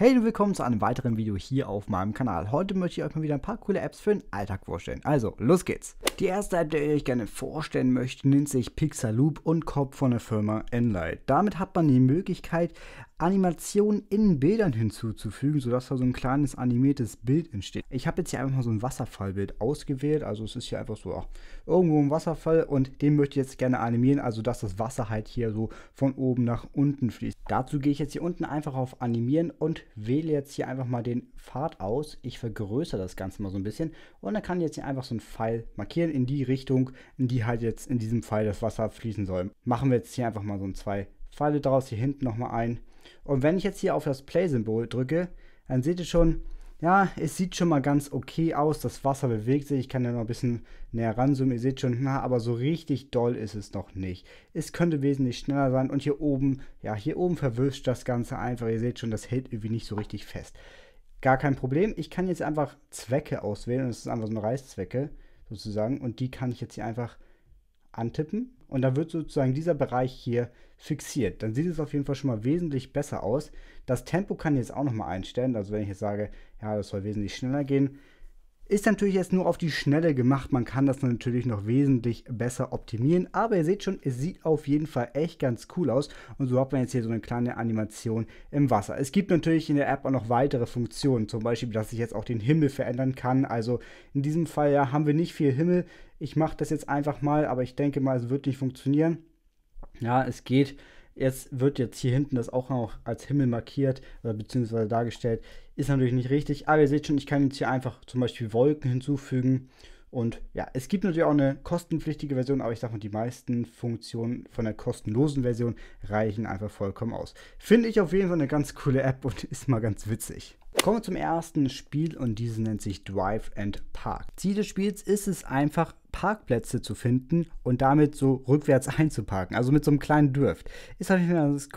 Hey und willkommen zu einem weiteren Video hier auf meinem Kanal. Heute möchte ich euch mal wieder ein paar coole Apps für den Alltag vorstellen. Also, los geht's. Die erste App, die ich euch gerne vorstellen möchte, nennt sich Pixaloop und kommt von der Firma Enlight. Damit hat man die Möglichkeit, Animationen in Bildern hinzuzufügen, sodass da so ein kleines animiertes Bild entsteht. Ich habe jetzt hier einfach mal so ein Wasserfallbild ausgewählt. Also es ist hier einfach so ach, irgendwo ein Wasserfall und den möchte ich jetzt gerne animieren, also dass das Wasser halt hier so von oben nach unten fließt. Dazu gehe ich jetzt hier unten einfach auf Animieren und wähle jetzt hier einfach mal den Pfad aus. Ich vergrößere das Ganze mal so ein bisschen und dann kann ich jetzt hier einfach so einen Pfeil markieren in die Richtung, in die halt jetzt in diesem Pfeil das Wasser fließen soll. Machen wir jetzt hier einfach mal so ein 2 Pfeile daraus hier hinten nochmal ein. Und wenn ich jetzt hier auf das Play-Symbol drücke, dann seht ihr schon, ja, es sieht schon mal ganz okay aus. Das Wasser bewegt sich. Ich kann ja noch ein bisschen näher ranzoomen. Ihr seht schon, na, aber so richtig doll ist es noch nicht. Es könnte wesentlich schneller sein. Und hier oben, ja, hier oben verwischt das Ganze einfach. Ihr seht schon, das hält irgendwie nicht so richtig fest. Gar kein Problem. Ich kann jetzt einfach Zwecke auswählen. Und das ist einfach so eine Reißzwecke sozusagen. Und die kann ich jetzt hier einfach antippen und dann wird sozusagen dieser Bereich hier fixiert. Dann sieht es auf jeden Fall schon mal wesentlich besser aus. Das Tempo kann ich jetzt auch nochmal einstellen. Also wenn ich jetzt sage, ja, das soll wesentlich schneller gehen, ist natürlich jetzt nur auf die Schnelle gemacht, man kann das natürlich noch wesentlich besser optimieren, aber ihr seht schon, es sieht auf jeden Fall echt ganz cool aus und so hat man jetzt hier so eine kleine Animation im Wasser. Es gibt natürlich in der App auch noch weitere Funktionen, zum Beispiel, dass ich jetzt auch den Himmel verändern kann, also in diesem Fall ja, haben wir nicht viel Himmel, ich mache das jetzt einfach mal, aber ich denke mal, es wird nicht funktionieren. Ja, es geht. Jetzt wird jetzt hier hinten das auch noch als Himmel markiert oder beziehungsweise dargestellt. Ist natürlich nicht richtig, aber ihr seht schon, ich kann jetzt hier einfach zum Beispiel Wolken hinzufügen. Und ja, es gibt natürlich auch eine kostenpflichtige Version, aber ich sag mal, die meisten Funktionen von der kostenlosen Version reichen einfach vollkommen aus. Finde ich auf jeden Fall eine ganz coole App und ist mal ganz witzig. Kommen wir zum ersten Spiel und dieses nennt sich Drive and Park. Ziel des Spiels ist es einfach, Parkplätze zu finden und damit so rückwärts einzuparken, also mit so einem kleinen Drift. Ist auf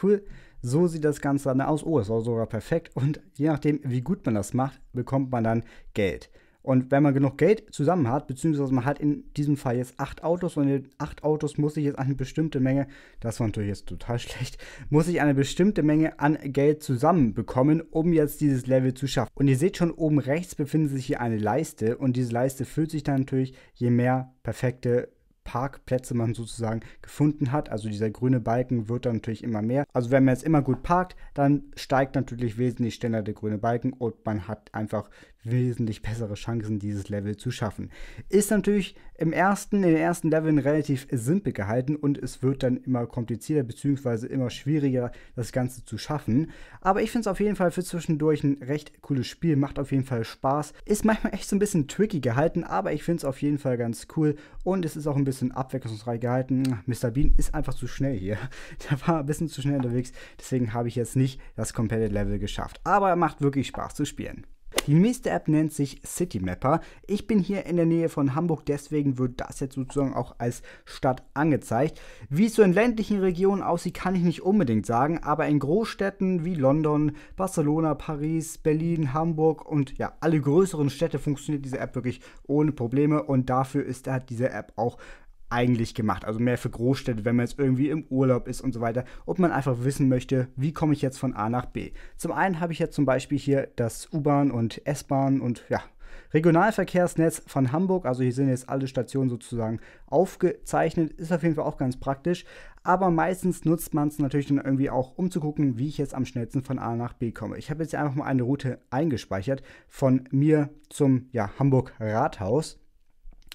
cool. So sieht das Ganze dann aus. Oh, es war sogar perfekt. Und je nachdem, wie gut man das macht, bekommt man dann Geld. Und wenn man genug Geld zusammen hat, beziehungsweise man hat in diesem Fall jetzt acht Autos und in acht Autos muss ich jetzt eine bestimmte Menge, das war natürlich jetzt total schlecht, muss ich eine bestimmte Menge an Geld zusammen bekommen, um jetzt dieses Level zu schaffen. Und ihr seht schon, oben rechts befindet sich hier eine Leiste und diese Leiste füllt sich dann natürlich, je mehr perfekte Parkplätze man sozusagen gefunden hat. Also dieser grüne Balken wird dann natürlich immer mehr. Also wenn man jetzt immer gut parkt, dann steigt natürlich wesentlich schneller der grüne Balken und man hat einfach wesentlich bessere Chancen, dieses Level zu schaffen. Ist natürlich im ersten, in den ersten Leveln relativ simpel gehalten und es wird dann immer komplizierter bzw. immer schwieriger, das Ganze zu schaffen. Aber ich finde es auf jeden Fall für zwischendurch ein recht cooles Spiel, macht auf jeden Fall Spaß. Ist manchmal echt so ein bisschen tricky gehalten, aber ich finde es auf jeden Fall ganz cool und es ist auch ein bisschen bisschen abwechslungsreich gehalten. Mr. Bean ist einfach zu schnell hier. Der war ein bisschen zu schnell unterwegs, deswegen habe ich jetzt nicht das komplette Level geschafft. Aber er macht wirklich Spaß zu spielen. Die nächste App nennt sich City Mapper. Ich bin hier in der Nähe von Hamburg, deswegen wird das jetzt sozusagen auch als Stadt angezeigt. Wie es so in ländlichen Regionen aussieht, kann ich nicht unbedingt sagen, aber in Großstädten wie London, Barcelona, Paris, Berlin, Hamburg und ja, alle größeren Städte funktioniert diese App wirklich ohne Probleme und dafür ist halt diese App auch eigentlich gemacht? Also mehr für Großstädte, wenn man jetzt irgendwie im Urlaub ist und so weiter. Ob man einfach wissen möchte, wie komme ich jetzt von A nach B? Zum einen habe ich jetzt zum Beispiel hier das U-Bahn und S-Bahn und ja, Regionalverkehrsnetz von Hamburg. Also hier sind jetzt alle Stationen sozusagen aufgezeichnet. Ist auf jeden Fall auch ganz praktisch. Aber meistens nutzt man es natürlich dann irgendwie auch, um zu gucken, wie ich jetzt am schnellsten von A nach B komme. Ich habe jetzt einfach mal eine Route eingespeichert von mir zum ja, Hamburg Rathaus.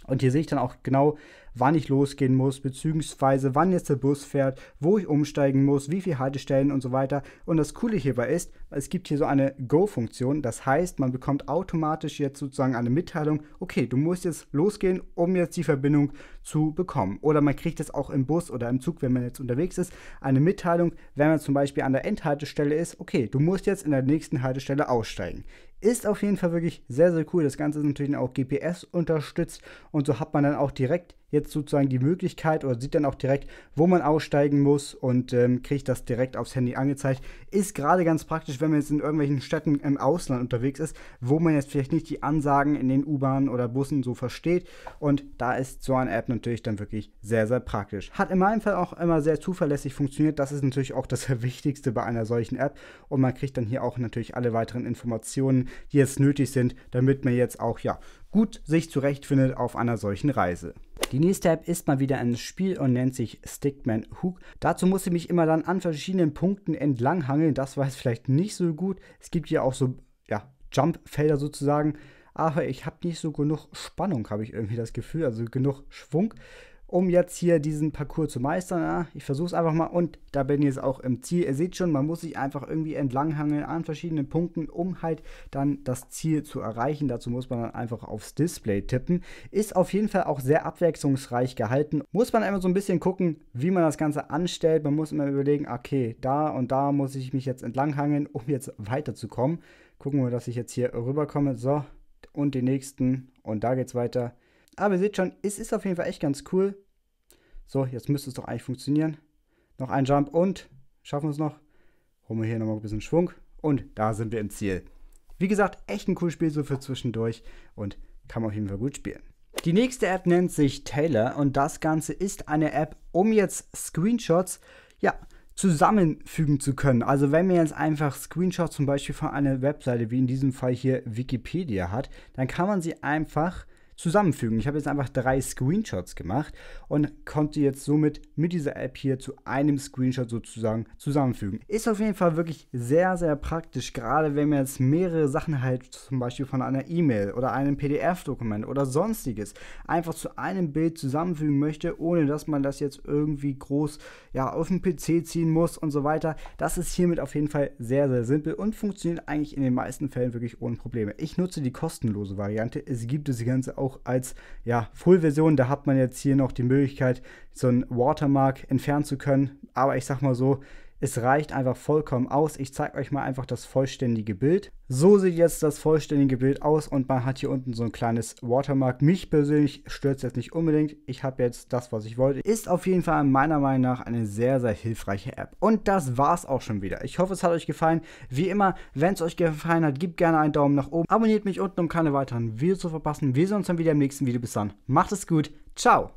Und hier sehe ich dann auch genau, wann ich losgehen muss, beziehungsweise wann jetzt der Bus fährt, wo ich umsteigen muss, wie viele Haltestellen und so weiter. Und das Coole hierbei ist, es gibt hier so eine Go-Funktion. Das heißt, man bekommt automatisch jetzt sozusagen eine Mitteilung, okay, du musst jetzt losgehen, um jetzt die Verbindung zu bekommen. Oder man kriegt es auch im Bus oder im Zug, wenn man jetzt unterwegs ist, eine Mitteilung, wenn man zum Beispiel an der Endhaltestelle ist, okay, du musst jetzt in der nächsten Haltestelle aussteigen. Ist auf jeden Fall wirklich sehr, sehr cool. Das Ganze ist natürlich auch GPS unterstützt und so hat man dann auch direkt jetzt sozusagen die Möglichkeit oder sieht dann auch direkt, wo man aussteigen muss und ähm, kriegt das direkt aufs Handy angezeigt. Ist gerade ganz praktisch, wenn man jetzt in irgendwelchen Städten im Ausland unterwegs ist, wo man jetzt vielleicht nicht die Ansagen in den U-Bahnen oder Bussen so versteht. Und da ist so eine App natürlich dann wirklich sehr, sehr praktisch. Hat in meinem Fall auch immer sehr zuverlässig funktioniert. Das ist natürlich auch das Wichtigste bei einer solchen App. Und man kriegt dann hier auch natürlich alle weiteren Informationen, die jetzt nötig sind, damit man jetzt auch ja gut sich zurechtfindet auf einer solchen Reise. Die nächste App ist mal wieder ein Spiel und nennt sich Stickman Hook. Dazu muss ich mich immer dann an verschiedenen Punkten entlanghangeln. Das war jetzt vielleicht nicht so gut. Es gibt hier auch so ja, Jump-Felder sozusagen. Aber ich habe nicht so genug Spannung, habe ich irgendwie das Gefühl. Also genug Schwung um jetzt hier diesen Parcours zu meistern. Ja, ich versuche es einfach mal und da bin ich jetzt auch im Ziel. Ihr seht schon, man muss sich einfach irgendwie entlanghangeln an verschiedenen Punkten, um halt dann das Ziel zu erreichen. Dazu muss man dann einfach aufs Display tippen. Ist auf jeden Fall auch sehr abwechslungsreich gehalten. Muss man immer so ein bisschen gucken, wie man das Ganze anstellt. Man muss immer überlegen, okay, da und da muss ich mich jetzt entlanghangeln, um jetzt weiterzukommen. Gucken wir, dass ich jetzt hier rüberkomme. So, und den nächsten. Und da geht es weiter. Aber ihr seht schon, es ist auf jeden Fall echt ganz cool. So, jetzt müsste es doch eigentlich funktionieren. Noch ein Jump und schaffen wir es noch. Holen wir hier nochmal ein bisschen Schwung. Und da sind wir im Ziel. Wie gesagt, echt ein cooles Spiel so für zwischendurch und kann man auf jeden Fall gut spielen. Die nächste App nennt sich Taylor und das Ganze ist eine App, um jetzt Screenshots, ja, zusammenfügen zu können. Also wenn man jetzt einfach Screenshots zum Beispiel von einer Webseite, wie in diesem Fall hier Wikipedia hat, dann kann man sie einfach zusammenfügen. Ich habe jetzt einfach drei Screenshots gemacht und konnte jetzt somit mit dieser App hier zu einem Screenshot sozusagen zusammenfügen. Ist auf jeden Fall wirklich sehr, sehr praktisch, gerade wenn man jetzt mehrere Sachen halt zum Beispiel von einer E-Mail oder einem PDF-Dokument oder sonstiges einfach zu einem Bild zusammenfügen möchte, ohne dass man das jetzt irgendwie groß ja, auf den PC ziehen muss und so weiter. Das ist hiermit auf jeden Fall sehr, sehr simpel und funktioniert eigentlich in den meisten Fällen wirklich ohne Probleme. Ich nutze die kostenlose Variante. Es gibt das Ganze auch auch als ja, Full-Version. Da hat man jetzt hier noch die Möglichkeit, so ein Watermark entfernen zu können. Aber ich sag mal so, es reicht einfach vollkommen aus. Ich zeige euch mal einfach das vollständige Bild. So sieht jetzt das vollständige Bild aus und man hat hier unten so ein kleines Watermark. Mich persönlich stört es jetzt nicht unbedingt. Ich habe jetzt das, was ich wollte. Ist auf jeden Fall meiner Meinung nach eine sehr, sehr hilfreiche App. Und das war es auch schon wieder. Ich hoffe, es hat euch gefallen. Wie immer, wenn es euch gefallen hat, gebt gerne einen Daumen nach oben. Abonniert mich unten, um keine weiteren Videos zu verpassen. Wir sehen uns dann wieder im nächsten Video. Bis dann. Macht es gut. Ciao.